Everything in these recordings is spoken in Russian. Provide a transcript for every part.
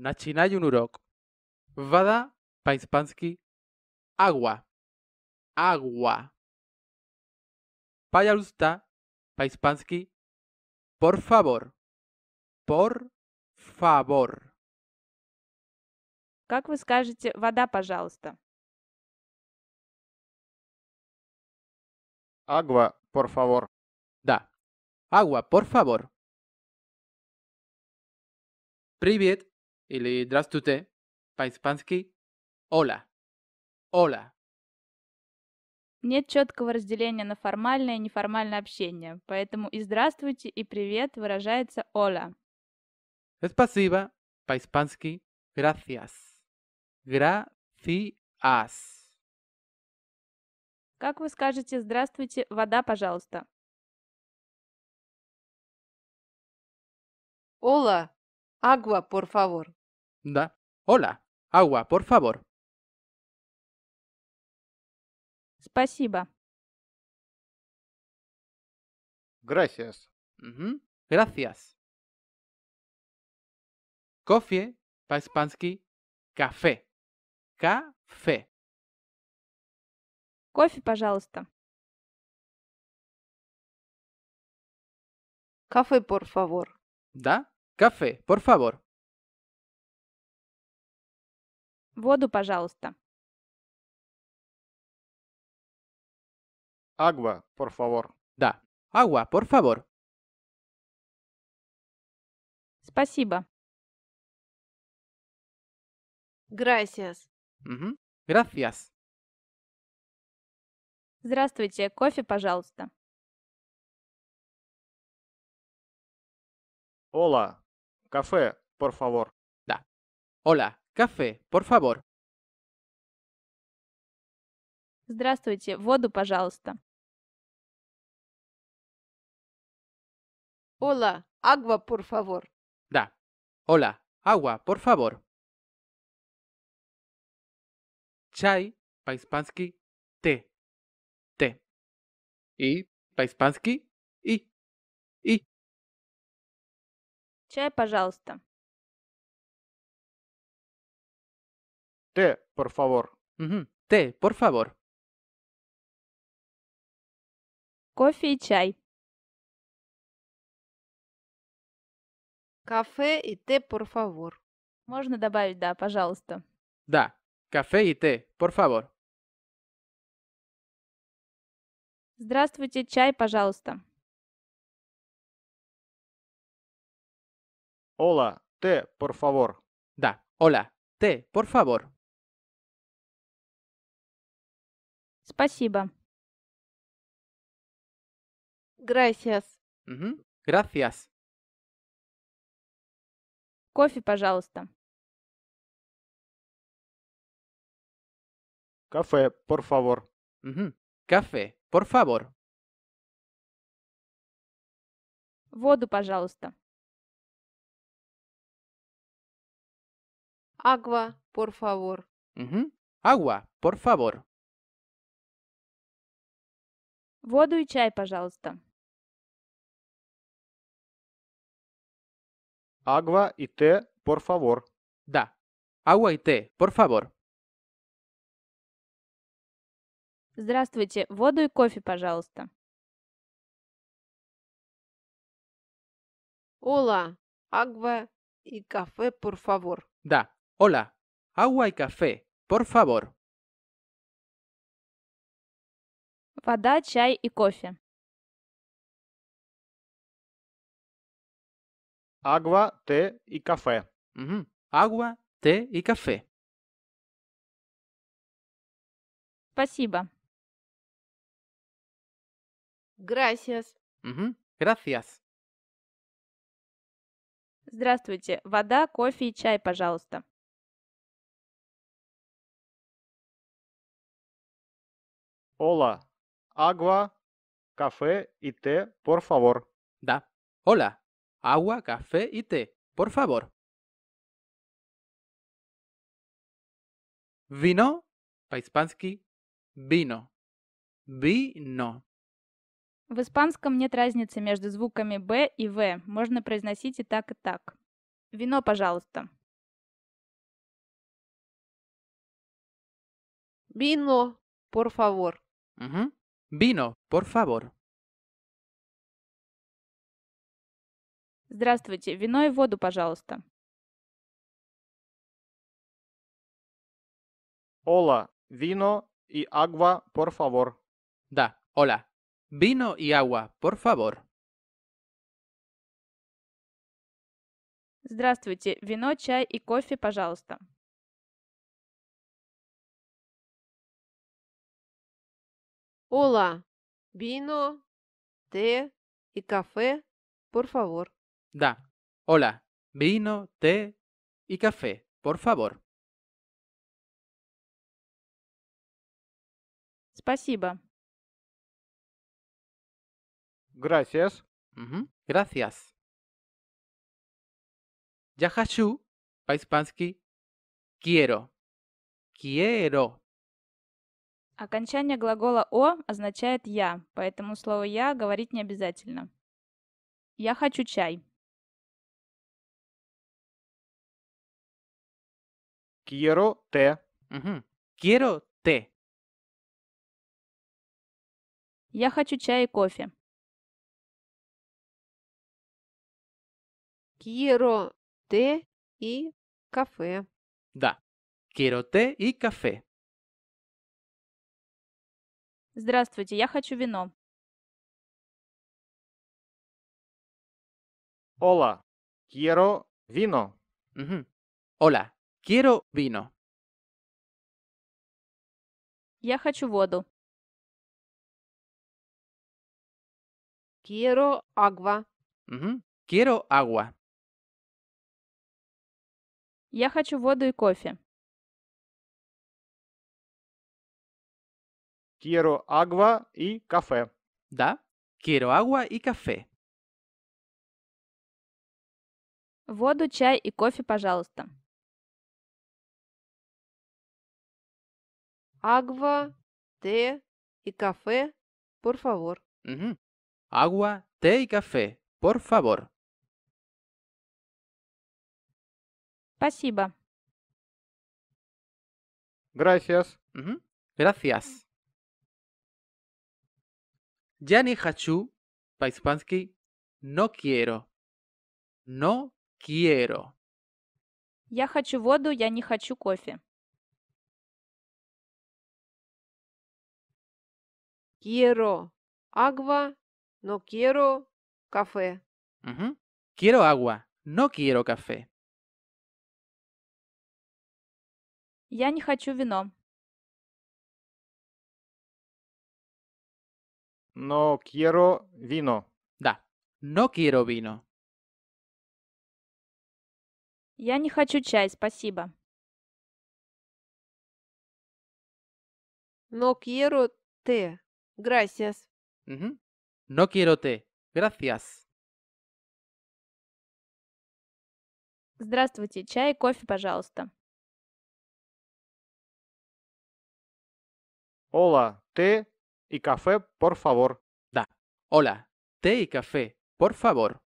Nachinay Unurok, Vada Paispansky, agua, agua. Payarusta Paispansky, por favor, por favor. Как вы скажете «вода, пожалуйста»? Агва, por favor. Да. Агва, por favor. Привет или «Здравствуйте» по-испански hola hola Нет четкого разделения на формальное и неформальное общение, поэтому и «здравствуйте», и «привет» выражается hola спасибо «Спасибо» по-испански «Gracias». «Gracias». Как вы скажете «Здравствуйте», «Вода, пожалуйста». Ола, агуа, por favor. Da. Hola, agua, por favor. Спасибо. Gracias. Gracias. Coffee, по-испански, café. Café. Кофе, пожалуйста. Café, por favor. Da. Café, por favor. Воду, пожалуйста. Агва, por favor. Да. Агва, por favor. Спасибо. Gracias. Угу. Gracias. Здравствуйте, кофе, пожалуйста. Hola, кафе, por favor. Да. Hola. Кафе, por favor. Здравствуйте, воду, пожалуйста. Hola, agua, por favor. Да. Hola, agua, por favor. Чай по-испански те. Те. И по-испански и. И. Чай, пожалуйста. Те, por favor. Угу. Те, por favor. Кофе и чай. Кафе и те, por favor. Можно добавить, да, пожалуйста. Да, кафе и те, por favor. Здравствуйте, чай, пожалуйста. Hola, те, por favor. Да, hola, те, por favor. Спасибо. Gracias. Мгм. Gracias. Кофе, пожалуйста. Кафе, por favor. Мгм. Café, por favor. Воду, пожалуйста. Agua, por favor. Мгм. Agua, por favor воду и чай пожалуйста Агва и те, por favor. Да. Агва и те, por favor. Здравствуйте, воду и кофе, пожалуйста. Hola, agua y café, por favor. Да. Hola, agua y café, por favor. вода, чай и кофе. Агва, те и кафе. Угу. Агва, те и кафе. Спасибо. Gracias. Угу. Gracias. Здравствуйте. Вода, кофе и чай, пожалуйста. Hola. Agua, café y té, por favor. Да. Hola. Agua, café y té, por favor. Вино по-испански вино. Вино. В испанском нет разницы между звуками «б» и «в». Можно произносить и так, и так. Вино, пожалуйста. Вино, por favor. Угу. Vino, por favor. Здравствуйте, вино и воду, пожалуйста. Hola, вино и agua, por favor. Да, hola. вино и agua, por favor. Здравствуйте, вино, чай и кофе, пожалуйста. Hola, vino, té y café, por favor. Da. Hola, vino, té y café, por favor. Gracias. Gracias. ya paispansky quiero. Quiero. Окончание глагола «о» означает «я», поэтому слово «я» говорить не обязательно. Я хочу чай. Quiero té. Угу. Quiero té. Я хочу чай и кофе. Quiero té и кафе. Да. Quiero té и кафе здравствуйте я хочу вино Hola, quiero vino. Угу. Hola, quiero vino. Я хочу воду. Quiero agua. Угу. Quiero agua. Я хочу воду и кофе. Quero água e café. Da? Quero água e café. Vou Воду, чай и кофе, пожалуйста. Água, té e café, por favor. Uhum. Água, té e café, por favor. Спасибо. Gracias. Uhum. Gracias. Я не хочу, по-испански no quiero. No quiero. Я хочу воду, я не хочу кофе. Quiero agua, no quiero café. Угу. Quiero agua, no quiero café. Я не хочу вино. No quiero vino. Да. No quiero vino. Я не хочу чай, спасибо. No quiero té. Gracias. Мгм. No quiero té. Gracias. Здравствуйте, чай и кофе, пожалуйста. Hola, té y café, por favor. Da. Hola, té y café, por favor.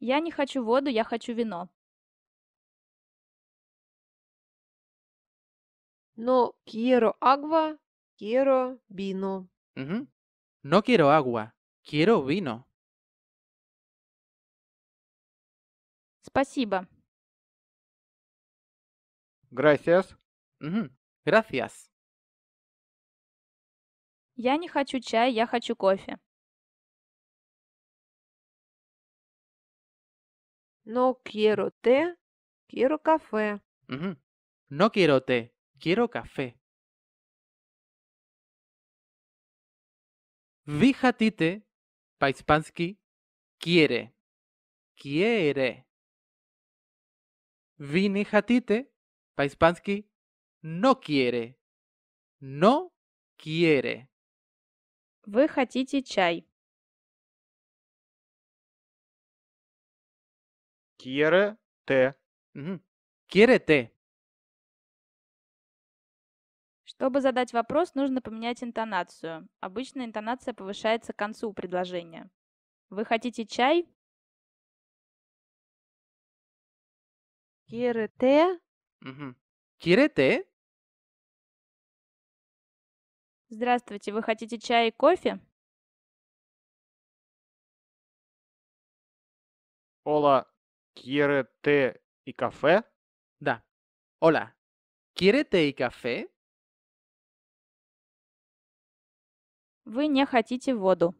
ya не хочу воду, я хочу No quiero agua, quiero vino. No quiero agua, quiero vino. Спасибо. Gracias. Gracias. Ya ni quiero чай, yo No quiero té, quiero café. No quiero té, quiero café. Vi hatite, paispansky, quiere. Quiere. Vi ni hatite, paispansky, quiere. No quiere. No quiere. Вы хотите чай? Quiere té. Quiere té. Чтобы задать вопрос, нужно поменять интонацию. Обычно интонация повышается к концу предложения. Вы хотите чай? Quiere té. Quiere té? здравствуйте вы хотите чай и кофе Hola, quiere té y café? Да. Hola, ¿quiere té y café? Вы не хотите воду.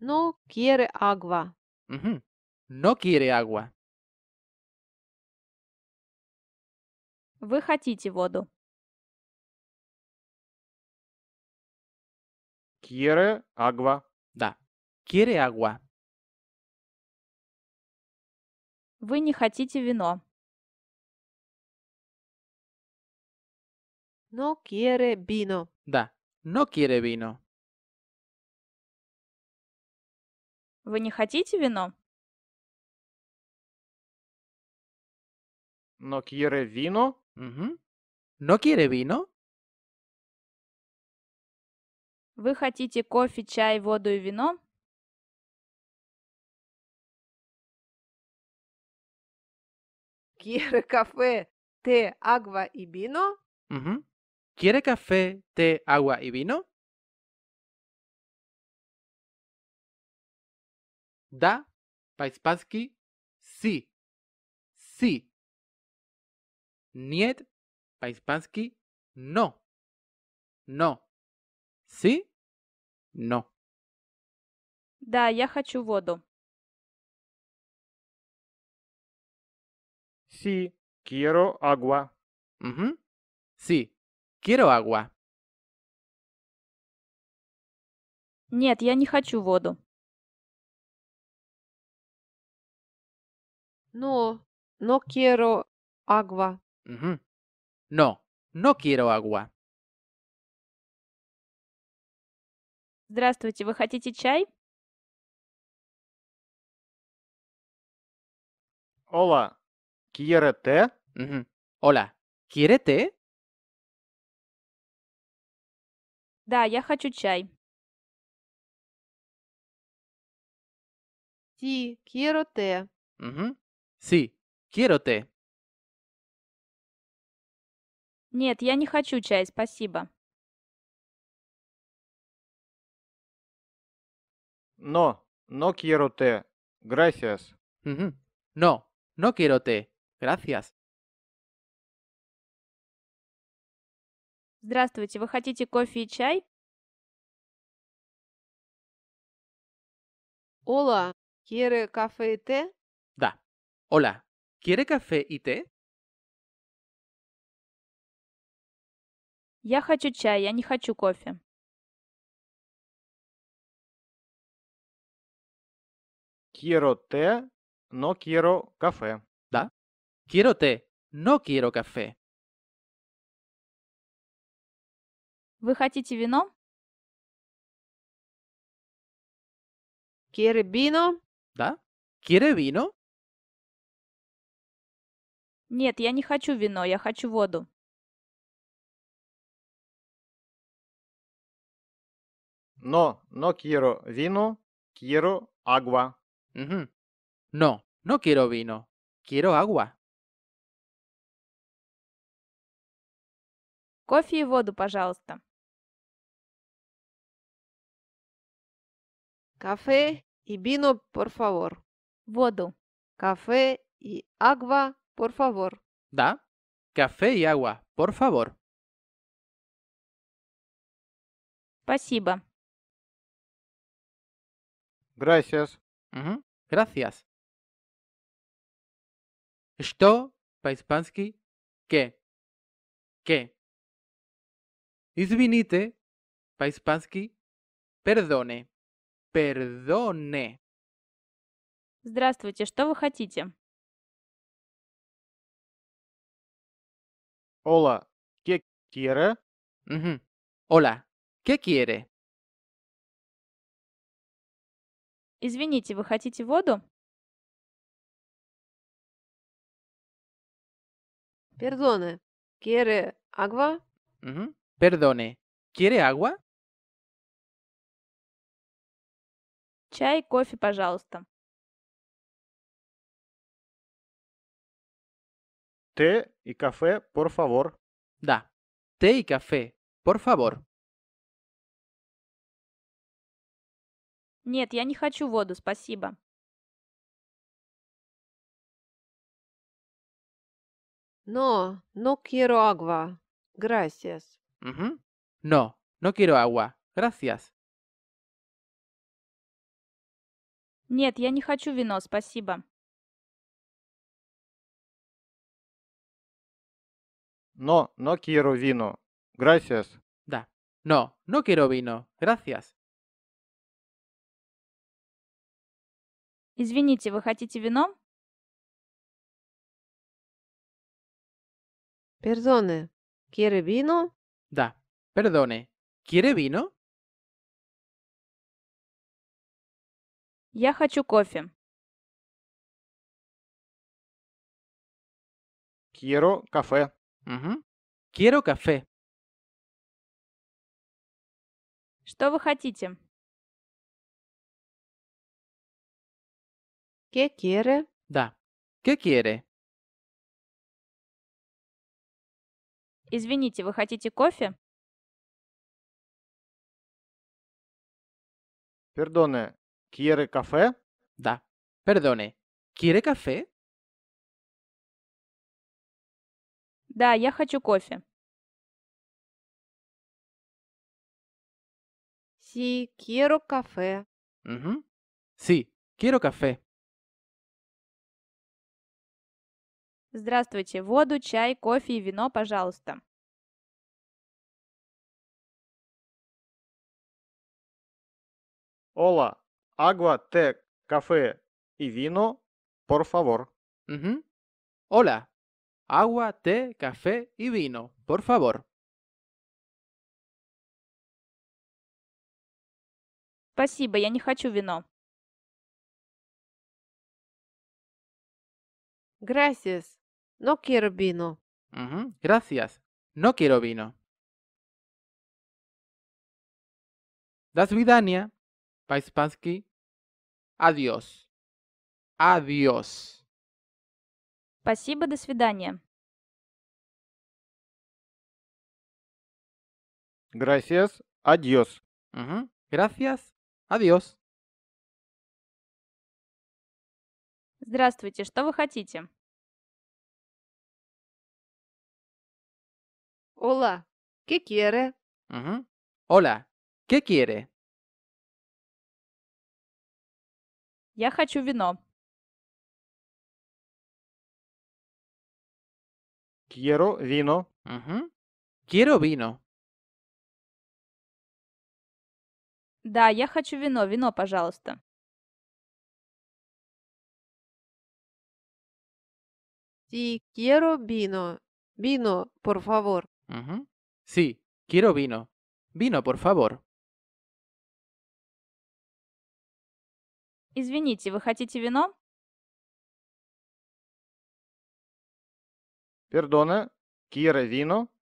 No quiere agua. Угу. No quiere agua. Вы хотите воду? Quiere agua. Да. Quiere agua. Вы не хотите вино. No quiere vino. Да. No quiere vino. Вы не хотите вино? No quiere vino. ¿No quiere vino? Вы хотите кофе, чай, воду и вино? ¿Quiere café, té, agua y vino? ¿Quiere café, té, agua y vino? Da, Paispaski, sí, sí. Нет, по-испански no. No. Sí? No. Да, я хочу воду. Sí, quiero agua. Угу. Sí, quiero agua. Нет, я не хочу воду. No, no quiero agua. Ujú. No, no quiero agua. Здравствуйте, вы хотите чай? Hola, ¿quiere té? Ujú. Hola, ¿quiere té? Да, я хочу чай. Sí, quiero té. Ujú. Sí, quiero té. Нет, я не хочу чай, спасибо. No, no quiero té. Gracias. Мгм. No, no quiero té. Gracias. Здравствуйте, вы хотите кофе и чай? Hola, ¿quiere café y té? Да. Hola, ¿quiere café y té? я хочу чай я не хочу кофе Quiero té, no quiero café. Да. Quiero té, no quiero café. Вы хотите вино? Quiere vino? Да. Quiere vino? Нет, я не хочу вино, я хочу воду. No, no quiero vino, quiero agua. No, no quiero vino, quiero agua. Кофе и воду, пожалуйста. Café y vino, por favor. Vodo. Café y agua, por favor. Da. Café y agua, por favor. Спасибо. Gracias. Gracias. ¿Qué? по que? Que. perdone. Perdone. Здравствуйте, что вы хотите? Hola, ¿qué quiere? Hola, ¿qué quiere? Извините, вы хотите воду? Perdone, ¿quiere agua? Ujú. Perdone, ¿quiere agua? Чай, кофе, пожалуйста. Té y café, por favor. Да. Té y café, por favor. Нет, я не хочу воду, спасибо. No, no quiero agua. Gracias. Ujú. No, no quiero agua. Gracias. Нет, я не хочу вино, спасибо. No, no quiero vino. Gracias. No, no quiero vino. Gracias. Извините, вы хотите вино? Perdone, ¿quiere vino? Да. Perdone. ¿Quiere vino? Я хочу кофе. Quiero café. Мгм. Quiero café. Что вы хотите? Que quiere? Да. Que quiere? Извините, вы хотите кофе? Perdone, quiere café? Да. Perdone, quiere café? Да, я хочу кофе. Sí, quiero café. Угу. Sí, quiero café. Здравствуйте, воду, чай, кофе и вино, пожалуйста. Ола, агуа, те, кафе и вино, por favor. Угу. Hola, agua, té, café y vino, por favor. Спасибо, я не хочу вино. Gracias, No quiero vino. Gracias. No quiero vino. Das vidania, Paispansky. Adiós. Adiós. Спасибо, до свидания. Gracias, adiós. Gracias, adiós. Здравствуйте, что вы хотите? Hola, ¿qué quiere? Uh -huh. Hola, ¿qué quiere? Я хочу вино. Quiero vino. Uh -huh. Quiero vino. Да, я хочу вино. Вино, пожалуйста. Sí, quiero vino. Vino, por favor. Sí, quiero vino. Vino, por favor. Извините, вы хотите вино? Perdona, ¿quiere vino?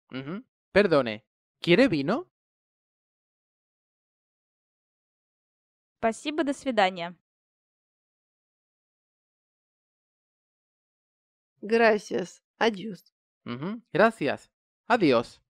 Perdone, ¿quiere vino? Спасибо, до свидания. Gracias. Adiós. Gracias. Adiós.